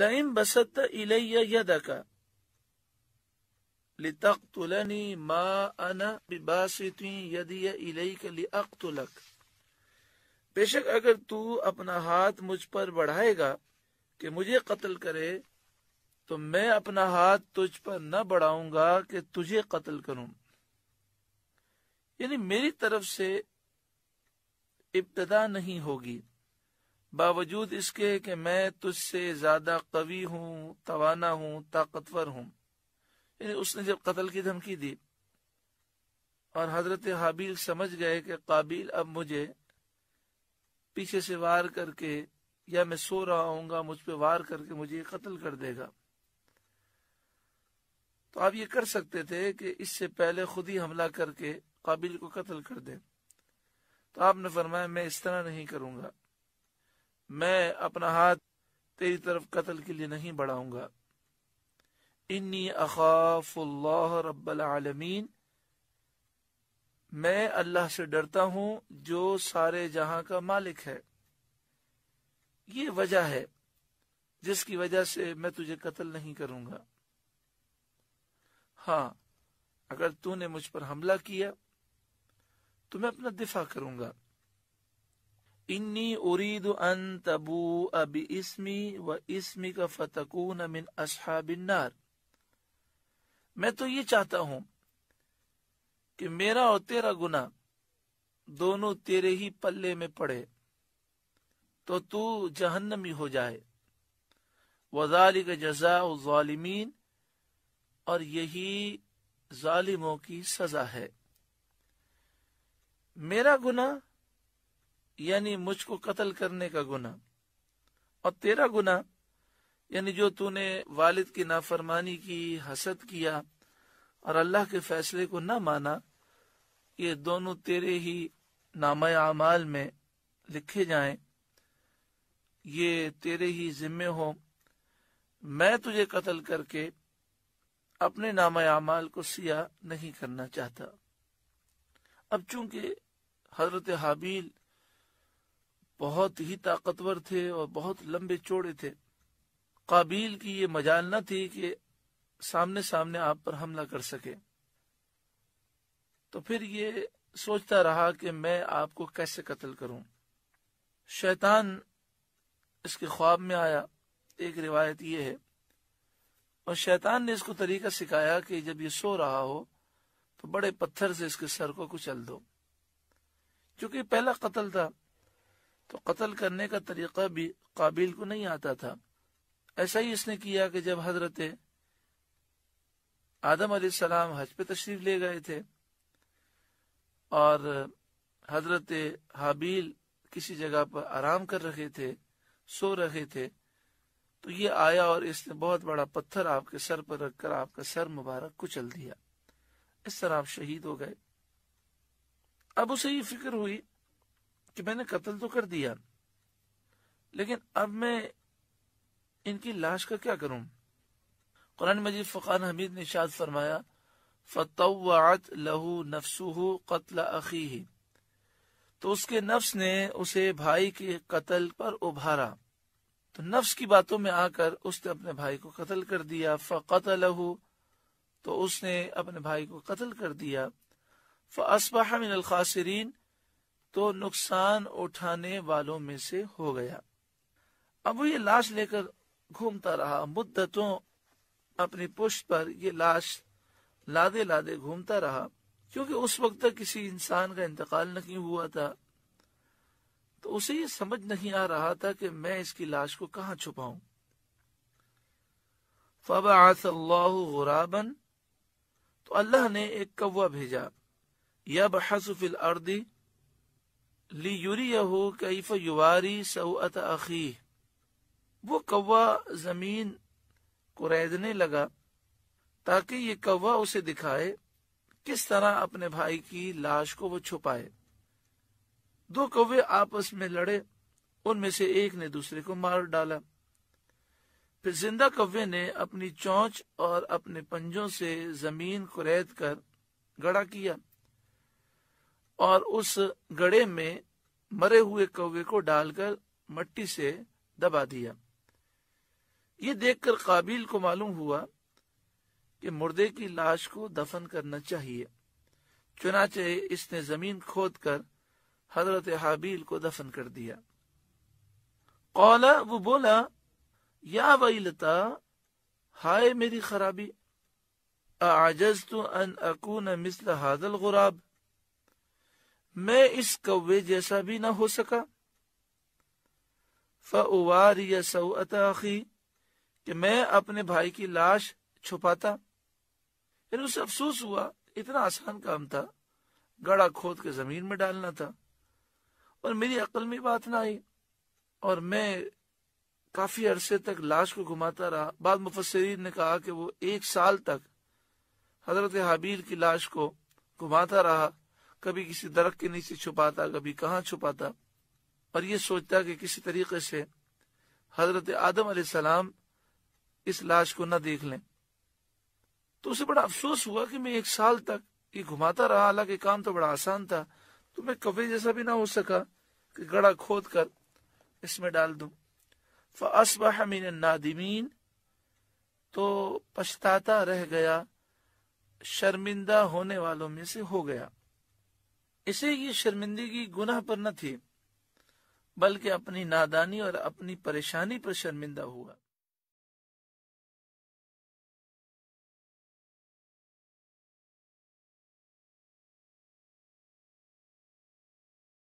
line बसत इलैया लितक्तुलनी मा अना बिबासिती यदि इलैक लिअक्तुलक बेशक अगर तू अपना हाथ मुझ पर बढ़ाएगा कि मुझे कत्ल करे तो मैं अपना हाथ तुझ पर न बढ़ाऊंगा कि तुझे कत्ल करूं यानी मेरी तरफ से इब्तदा नहीं होगी बावजूद इसके कि मैं तुझसे ज्यादा कवि हूँ तवाना हूँ ताकतवर हूँ उसने जब कत्ल की धमकी दी और हजरत हाबील समझ गए कि काबिल अब मुझे पीछे से वार करके या मैं सो रहा हूँ मुझ पर वार करके मुझे कत्ल कर देगा तो आप ये कर सकते थे कि इससे पहले खुद ही हमला करके काबिल को कत्ल कर दे तो आपने फरमाया मैं इस तरह नहीं करूंगा मैं अपना हाथ तेरी तरफ कत्ल के लिए नहीं बढ़ाऊंगा इन्नी अखाफुल्लाह रब्बल आलमीन मैं अल्लाह से डरता हूं जो सारे जहां का मालिक है ये वजह है जिसकी वजह से मैं तुझे कत्ल नहीं करूंगा हाँ अगर तूने मुझ पर हमला किया तो मैं अपना दिफा करूंगा इन्नी उरीद अन तबू अब इसमी व इसमी का फतकून मिन असहाबिन्नार मैं तो ये चाहता हूं कि मेरा और तेरा गुना दोनों तेरे ही पल्ले में पड़े तो तू जहन्नमी हो जाए वजालिक जजा जालिमीन और यही जालिमों की सजा है मेरा गुना यानी मुझको कत्ल करने का गुना और तेरा गुना यानी जो तूने वालिद की नाफरमानी की हसद किया और अल्लाह के फैसले को न माना ये दोनों तेरे ही नाम आमाल में लिखे जाएं ये तेरे ही जिम्मे हो मैं तुझे कत्ल करके अपने नामा आमाल को सिया नहीं करना चाहता अब चूंकि हजरत हाबील बहुत ही ताकतवर थे और बहुत लंबे चौड़े थे काबिल की ये मजाल न थी कि सामने सामने आप पर हमला कर सके तो फिर ये सोचता रहा कि मैं आपको कैसे कत्ल करूं शैतान इसके ख्वाब में आया एक रिवायत ये है और शैतान ने इसको तरीका सिखाया कि जब ये सो रहा हो तो बड़े पत्थर से इसके सर को कुचल दो क्योंकि पहला कत्ल था तो कत्ल करने का तरीका भी काबिल को नहीं आता था ऐसा ही इसने किया कि जब हजरत आदम सलाम हज पे तशरीफ ले गए थे और हजरत हाबील किसी जगह पर आराम कर रहे थे सो रहे थे तो ये आया और इसने बहुत बड़ा पत्थर आपके सर पर रखकर आपका सर मुबारक कुचल दिया इस तरह आप शहीद हो गए अब उसे ये फिक्र हुई कि मैंने कत्ल तो कर दिया लेकिन अब मैं इनकी लाश का क्या करूं कुरान मजीद फकान हमीद ने शाद फरमाया फतवात लहू नफसू कत्ल अखी तो उसके नफ्स ने उसे भाई के कत्ल पर उभारा तो नफ्स की बातों में आकर उसने अपने भाई को कत्ल कर दिया फ़त लहू तो उसने अपने भाई को कत्ल कर दिया फ़ासबाह मिन खासरीन तो नुकसान उठाने वालों में से हो गया अब वो ये लाश लेकर घूमता रहा मुद्दतों अपनी पुष्ट पर ये लाश लादे लादे घूमता रहा क्योंकि उस वक्त तक किसी इंसान का इंतकाल नहीं हुआ था तो उसे ये समझ नहीं आ रहा था कि मैं इसकी लाश को कहा छुपाऊ फबाबन तो अल्लाह ने एक कौवा भेजा या बहसुफिल अर्दी लियुरियहु कैफ युवारी सऊत अखी वो कौवा जमीन को रेदने लगा ताकि ये कौवा उसे दिखाए किस तरह अपने भाई की लाश को वो छुपाए दो कौवे आपस में लड़े उनमें से एक ने दूसरे को मार डाला फिर जिंदा कौवे ने अपनी चोंच और अपने पंजों से जमीन को रेद कर गड़ा किया और उस गड़े में मरे हुए कौवे को डालकर मट्टी से दबा दिया ये देखकर काबिल को मालूम हुआ कि मुर्दे की लाश को दफन करना चाहिए चुनाचे इसने जमीन खोद कर हजरत हाबील को दफन कर दिया कौला वो बोला या लता हाय मेरी खराबी आजज तो अन अकून मिसल हादल गुराब मैं इस कौवे जैसा भी ना हो सका फवार या सऊअताखी कि मैं अपने भाई की लाश छुपाता यानी उसे अफसोस हुआ इतना आसान काम था गड़ा खोद के जमीन में डालना था और मेरी अकल में बात ना आई और मैं काफी अरसे तक लाश को घुमाता रहा बाद मुफसरीन ने कहा कि वो एक साल तक हजरत हबीर की लाश को घुमाता रहा कभी किसी दरख के नीचे छुपाता कभी कहा छुपाता और ये सोचता कि किसी तरीके से हजरत आदम सलाम इस लाश को न देख लें तो उसे बड़ा अफसोस हुआ कि मैं एक साल तक ये घुमाता रहा हालांकि काम तो बड़ा आसान था तो मैं कवे जैसा भी ना हो सका कि गड़ा खोद कर इसमें डाल दू फसबह नादिमीन तो पछताता रह गया शर्मिंदा होने वालों में से हो गया इसे ये शर्मिंदगी गुनाह पर न थी बल्कि अपनी नादानी और अपनी परेशानी पर शर्मिंदा हुआ